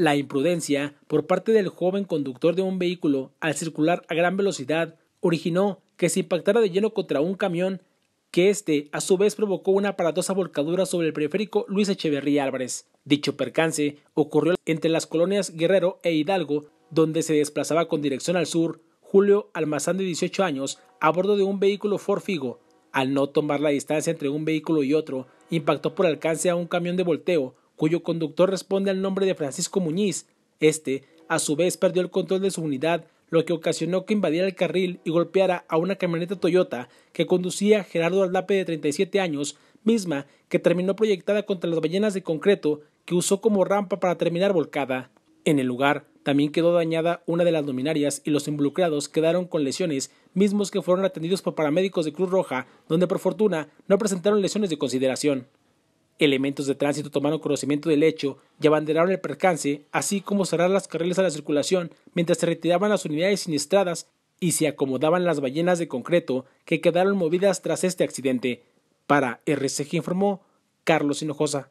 La imprudencia por parte del joven conductor de un vehículo al circular a gran velocidad originó que se impactara de lleno contra un camión, que éste a su vez provocó una aparatosa volcadura sobre el periférico Luis Echeverría Álvarez. Dicho percance ocurrió entre las colonias Guerrero e Hidalgo, donde se desplazaba con dirección al sur Julio Almazán de 18 años a bordo de un vehículo Ford Figo. Al no tomar la distancia entre un vehículo y otro, impactó por alcance a un camión de volteo, cuyo conductor responde al nombre de Francisco Muñiz. Este, a su vez, perdió el control de su unidad, lo que ocasionó que invadiera el carril y golpeara a una camioneta Toyota que conducía Gerardo Aldape, de 37 años, misma que terminó proyectada contra las ballenas de concreto que usó como rampa para terminar volcada. En el lugar también quedó dañada una de las luminarias y los involucrados quedaron con lesiones, mismos que fueron atendidos por paramédicos de Cruz Roja, donde por fortuna no presentaron lesiones de consideración. Elementos de tránsito tomaron conocimiento del hecho y abanderaron el percance, así como cerrar las carriles a la circulación mientras se retiraban las unidades siniestradas y se acomodaban las ballenas de concreto que quedaron movidas tras este accidente. Para RCG informó Carlos Hinojosa.